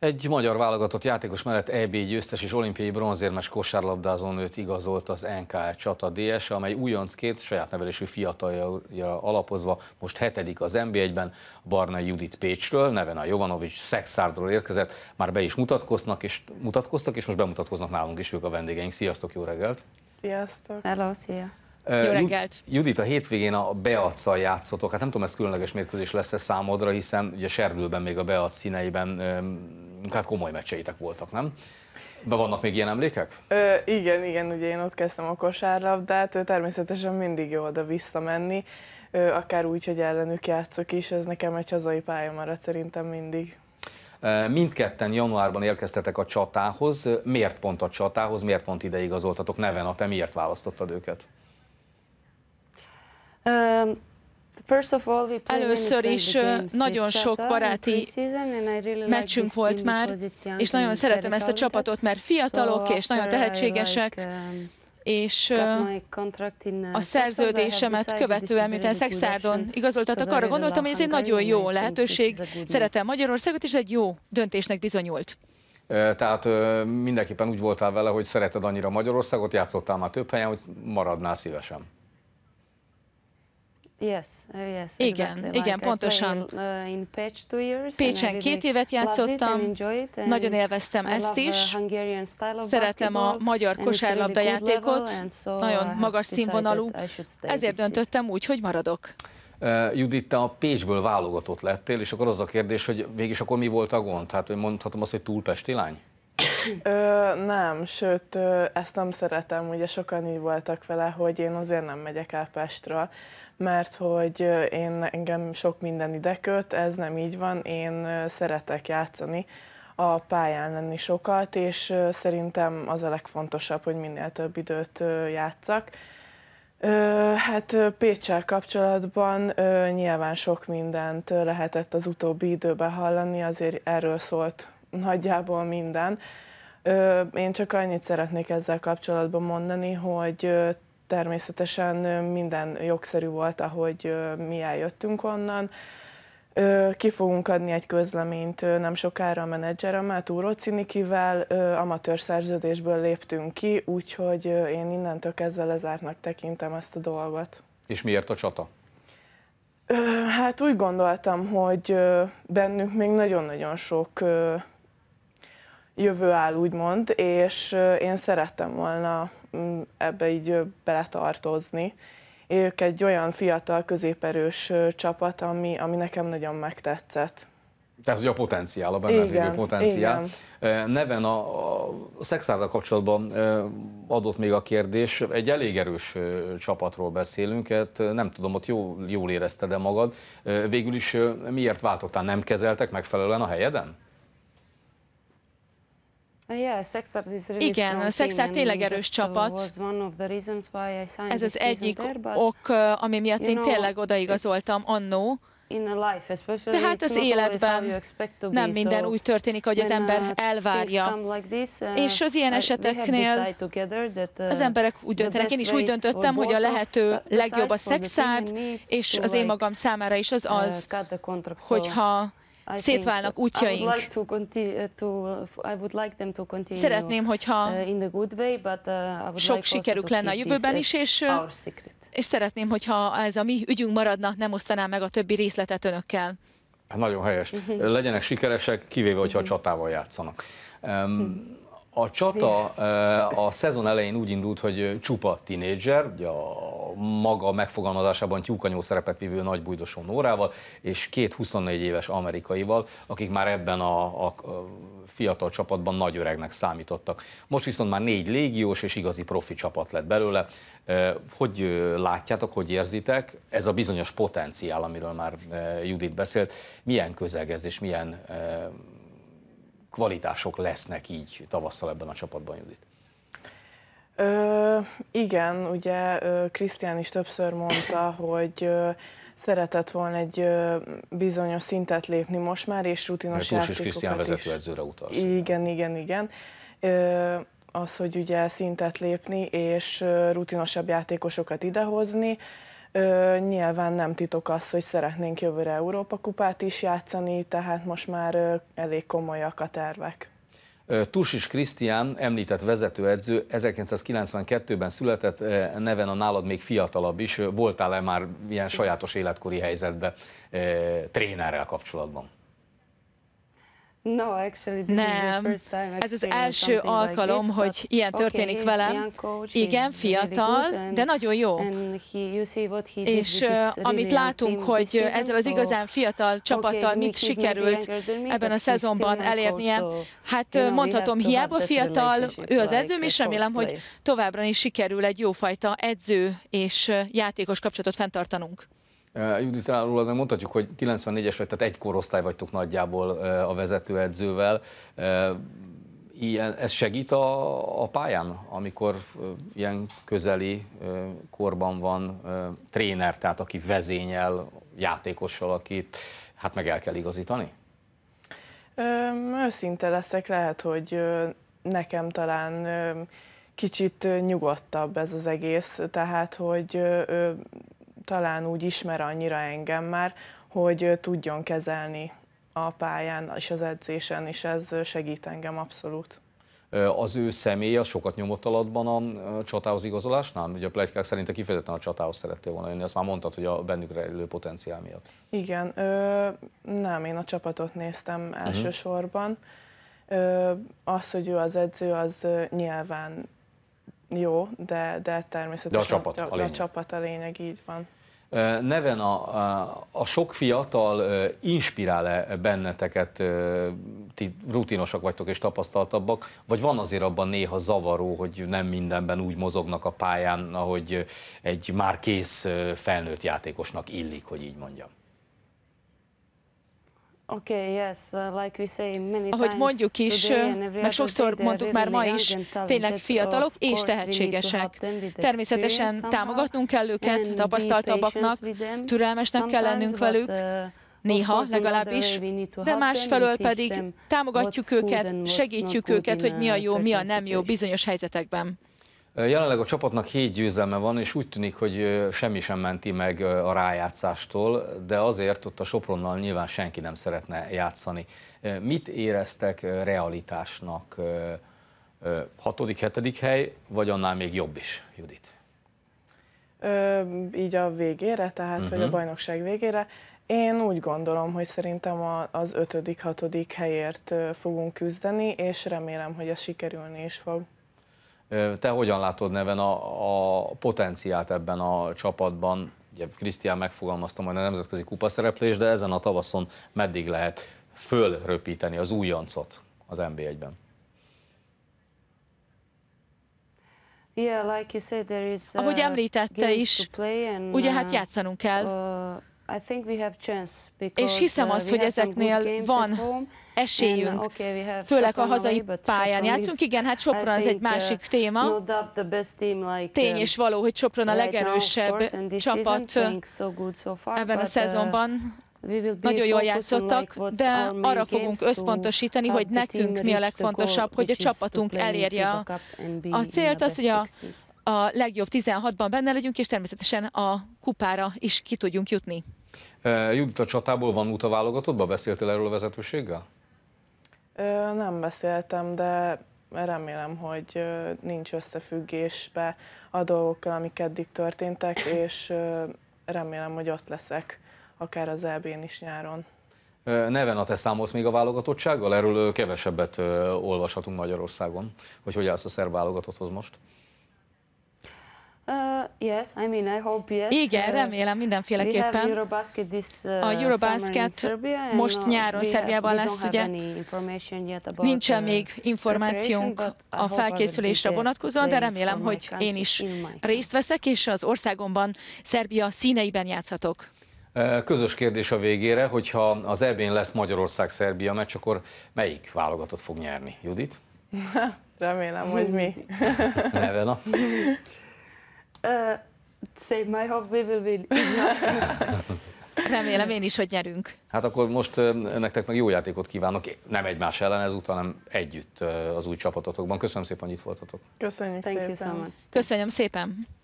Egy magyar válogatott játékos mellett EB győztes és olimpiai bronzérmes kosárlabdázó nőt igazolt az NKL csata DS, amely újoncként saját nevelésű fiataljára alapozva most hetedik az NB1-ben, Barna Judit Pécsről, neven a Jovanovics Szexárdról érkezett, már be is mutatkoznak és, mutatkoztak, és most bemutatkoznak nálunk is ők a vendégeink. Sziasztok, jó reggelt! Sziasztok! Hello, szia! Jó reggelt! Judit, a hétvégén a Beacsal játszotok. Hát nem tudom, ez különleges mérkőzés lesz-e számodra, hiszen ugye Serdülben még a Beac színeiben hát komoly meccseitek voltak, nem? De vannak még ilyen emlékek? Ö, igen, igen, ugye én ott kezdtem a kosárlabdát, természetesen mindig jó oda visszamenni, ö, akár úgy, hogy ellenük játszok is, ez nekem egy hazai pálya maradt szerintem mindig. Mindketten januárban érkeztetek a csatához. Miért pont a csatához, miért pont ide igazoltatok neven? A te miért választottad őket? Um, Először is nagyon sok baráti meccsünk volt már, és nagyon szeretem ezt a csapatot, mert fiatalok és nagyon tehetségesek, um, és uh, a szerződésemet követően, miután Szexárdon igazoltatok, arra gondoltam, hogy ez egy nagyon jó lehetőség, szeretem Magyarországot, és ez egy jó döntésnek bizonyult. Tehát mindenképpen úgy voltál vele, hogy szereted annyira Magyarországot, játszottál már több helyen, hogy maradnál szívesen. Yes, uh, yes, exactly. Igen, like uh, uh, igen, I pontosan. In, in Pécsen két évet játszottam, it nagyon élveztem ezt is. Szeretem a magyar kosárlabda játékot, so nagyon magas színvonalú, ezért döntöttem úgy, hogy maradok. Uh, Judit, te a Pécsből válogatott lettél, és akkor az a kérdés, hogy végig akkor mi volt a gond? Hát mondhatom azt, hogy túlpesti lány? Ö, nem, sőt, ö, ezt nem szeretem, ugye sokan így voltak vele, hogy én azért nem megyek el Pestről, mert hogy én engem sok minden ide köt, ez nem így van, én szeretek játszani, a pályán lenni sokat, és szerintem az a legfontosabb, hogy minél több időt játszak. Hát Pécsel kapcsolatban nyilván sok mindent lehetett az utóbbi időben hallani, azért erről szólt nagyjából minden. Én csak annyit szeretnék ezzel kapcsolatban mondani, hogy természetesen minden jogszerű volt, ahogy mi eljöttünk onnan. Ki fogunk adni egy közleményt nem sokára a menedzseremmel, Túró hát Cinikivel, amatőr szerződésből léptünk ki, úgyhogy én innentől kezdve lezártnak tekintem ezt a dolgot. És miért a csata? Hát úgy gondoltam, hogy bennünk még nagyon-nagyon sok jövő áll, úgymond, és én szerettem volna mm, ebbe így beletartozni. Ők egy olyan fiatal, középerős csapat, ami, ami nekem nagyon megtetszett. Tehát, hogy a potenciál, a benned lévő potenciál. Igen. Neven a, a szexárdal kapcsolatban adott még a kérdés, egy elég erős csapatról beszélünk, hát nem tudom, ott jól, jól érezted-e magad. Végül is miért váltottál, nem kezeltek megfelelően a helyeden? Uh, Igen, a Szexár tényleg erős csapat. Ez az egyik ok, uh, ami miatt én tényleg odaigazoltam annó. De hát az életben nem minden úgy történik, hogy az uh, ember elvárja. És az ilyen eseteknél az emberek úgy döntenek. Én is úgy döntöttem, hogy a lehető legjobb a szexárd, és az én magam számára is az az, hogyha Szétválnak útjaink. Eh, eh, szeretném, hogyha eh, sok sikerük lenne a jövőben is, és, és szeretném, hogyha ez a mi ügyünk maradna, nem osztanám meg a többi részletet önökkel. Hát nagyon helyes. Legyenek sikeresek, kivéve, hogyha a mhm. csatával játszanak. Um, a csata a szezon elején úgy indult, hogy csupa tinédzser, ugye a maga megfogalmazásában tyúkanyó szerepet vívő bújdosó Nórával, és két 24 éves amerikaival, akik már ebben a, a fiatal csapatban nagy öregnek számítottak. Most viszont már négy légiós és igazi profi csapat lett belőle. Hogy látjátok, hogy érzitek? Ez a bizonyos potenciál, amiről már Judit beszélt, milyen közeg ez, és milyen kvalitások lesznek így tavasszal ebben a csapatban, Judit? Ö, igen, ugye Krisztián is többször mondta, hogy szeretett volna egy bizonyos szintet lépni most már, és rutinos Mert játékokat Krisztián vezetőedzőre utalsz. Igen, igen, igen. Ö, az, hogy ugye szintet lépni, és rutinosabb játékosokat idehozni, Ö, nyilván nem titok az, hogy szeretnénk jövőre Európa kupát is játszani, tehát most már elég komolyak a tervek. Tursis Krisztián, említett vezetőedző, 1992-ben született, neven a nálad még fiatalabb is. Voltál-e már ilyen sajátos életkori helyzetbe trénerrel kapcsolatban? No, actually, this Nem, is the first time ez az első alkalom, like this, hogy ilyen történik velem. Coach, Igen, fiatal, really good, de nagyon jó. he, és amit látunk, hogy season, ezzel az igazán fiatal csapattal okay, mit sikerült ebben a szezonban elérnie, hát know, mondhatom, hiába fiatal, ő az edzőm, és remélem, hogy továbbra is sikerül egy jófajta edző és játékos kapcsolatot fenntartanunk. Judit Ráról azért mondhatjuk, hogy 94-es vagy, tehát egy korosztály vagytok nagyjából a vezetőedzővel. ilyen, ez segít a, a pályán, amikor ilyen közeli korban van tréner, tehát aki vezényel játékossal, akit hát meg el kell igazítani? őszinte leszek, lehet, hogy nekem talán kicsit nyugodtabb ez az egész, tehát hogy talán úgy ismer annyira engem már, hogy tudjon kezelni a pályán és az edzésen, és ez segít engem abszolút. Az ő személy az sokat nyomott alatban a csatához igazolásnál? Ugye a plegykák szerint kifejezetten a csatához szerettél volna jönni, azt már mondtad, hogy a bennük rejlő potenciál miatt. Igen, ö, nem, én a csapatot néztem mhm. elsősorban. Uh-huh. Ö, az, hogy ő az edző, az nyilván jó, de, de természetesen de a, csapat a, a, a csapat a lényeg, így van. Neven a, a, a sok fiatal inspirál-e benneteket, ti rutinosak vagytok és tapasztaltabbak, vagy van azért abban néha zavaró, hogy nem mindenben úgy mozognak a pályán, ahogy egy már kész felnőtt játékosnak illik, hogy így mondjam? Uh, Ahogy mondjuk is, uh, meg sokszor mondtuk már ma is, tényleg fiatalok és tehetségesek. Természetesen támogatnunk kell őket, tapasztaltabbaknak, türelmesnek kell lennünk velük, uh, néha legalábbis, de másfelől pedig támogatjuk őket, segítjük őket, hogy mi a jó, mi a nem jó bizonyos helyzetekben. Jelenleg a csapatnak hét győzelme van, és úgy tűnik, hogy semmi sem menti meg a rájátszástól, de azért ott a Sopronnal nyilván senki nem szeretne játszani. Mit éreztek realitásnak? Hatodik, hetedik hely, vagy annál még jobb is, Judit? Ö, így a végére, tehát uh-huh. vagy a mhm. bajnokság végére. Én úgy gondolom, hogy szerintem a, az ötödik, hatodik helyért fogunk küzdeni, és remélem, hogy ez sikerülni is fog. Te hogyan látod neven a, a potenciált ebben a csapatban? Ugye Krisztián megfogalmazta majd a nemzetközi kupaszereplés, de ezen a tavaszon meddig lehet fölröpíteni az újoncot az NB1-ben? Ahogy uh, említette is, ugye uh, hát játszanunk kell. Uh, És hiszem azt, hogy ezeknél van esélyünk, főleg a hazai pályán játszunk. Igen, hát Sopron az egy uh, másik téma. Tény um, és való, hogy Sopron a legerősebb csapat uh, ebben a uh, szezonban, nagyon jól játszottak, de arra fogunk összpontosítani, hogy nekünk mi a legfontosabb, hogy a csapatunk elérje a célt, az, hogy a, a legjobb 16-ban benne legyünk, és természetesen a kupára is ki tudjunk jutni. Judit, a csatából van út a válogatottba? Beszéltél erről a vezetőséggel? nem beszéltem, de remélem, hogy nincs összefüggésbe a dolgokkal, amik eddig történtek, és remélem, hogy ott leszek, akár az EB-n is nyáron. Neven a te számolsz még a válogatottsággal? Erről kevesebbet olvashatunk Magyarországon, hogy hogy állsz a szerb válogatotthoz most? Uh, Igen, uh, remélem mindenféleképpen. Uh, a Eurobasket most nyáron Szerbiában lesz, ugye? Nincsen még információnk a felkészülésre vonatkozóan, de remélem, hogy én is részt veszek, és az országomban Szerbia színeiben játszhatok. Közös kérdés a végére, hogyha az ebén lesz Magyarország-Szerbia meccs, akkor melyik válogatott fog nyerni, Judit? Remélem, hogy mi. Nevena. Uh, save my hope, we will win. Remélem én is, hogy nyerünk. Hát akkor most nektek meg jó játékot kívánok, nem egymás ellen ezúttal, hanem együtt az új csapatotokban. Köszönöm szépen, hogy itt voltatok. Köszönjük Thank szépen. You so much. Köszönöm szépen.